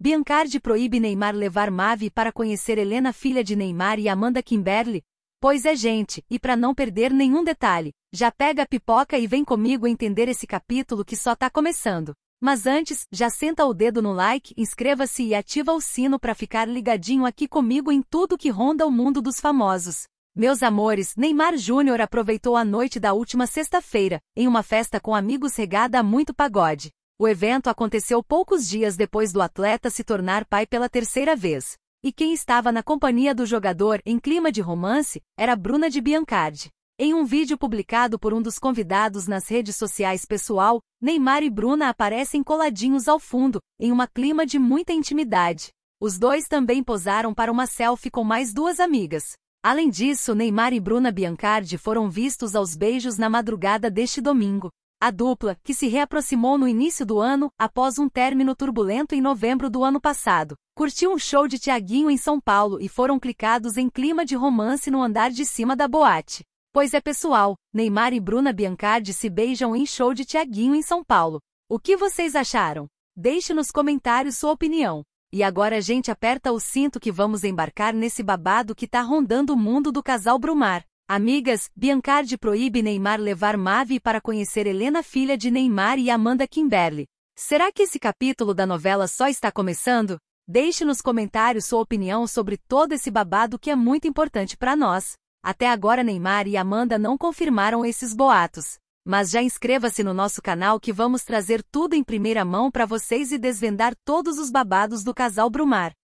Biancardi proíbe Neymar levar Mavi para conhecer Helena, filha de Neymar e Amanda Kimberly. Pois é, gente, e para não perder nenhum detalhe, já pega a pipoca e vem comigo entender esse capítulo que só tá começando. Mas antes, já senta o dedo no like, inscreva-se e ativa o sino para ficar ligadinho aqui comigo em tudo que ronda o mundo dos famosos. Meus amores, Neymar Júnior aproveitou a noite da última sexta-feira, em uma festa com amigos regada a muito pagode. O evento aconteceu poucos dias depois do atleta se tornar pai pela terceira vez. E quem estava na companhia do jogador em clima de romance era Bruna de Biancardi. Em um vídeo publicado por um dos convidados nas redes sociais pessoal, Neymar e Bruna aparecem coladinhos ao fundo, em um clima de muita intimidade. Os dois também posaram para uma selfie com mais duas amigas. Além disso, Neymar e Bruna Biancardi foram vistos aos beijos na madrugada deste domingo. A dupla, que se reaproximou no início do ano, após um término turbulento em novembro do ano passado, curtiu um show de Tiaguinho em São Paulo e foram clicados em clima de romance no andar de cima da boate. Pois é pessoal, Neymar e Bruna Biancardi se beijam em show de Tiaguinho em São Paulo. O que vocês acharam? Deixe nos comentários sua opinião. E agora a gente aperta o cinto que vamos embarcar nesse babado que tá rondando o mundo do casal Brumar. Amigas, Biancardi proíbe Neymar levar Mavi para conhecer Helena, filha de Neymar e Amanda Kimberly. Será que esse capítulo da novela só está começando? Deixe nos comentários sua opinião sobre todo esse babado que é muito importante para nós. Até agora Neymar e Amanda não confirmaram esses boatos. Mas já inscreva-se no nosso canal que vamos trazer tudo em primeira mão para vocês e desvendar todos os babados do casal Brumar.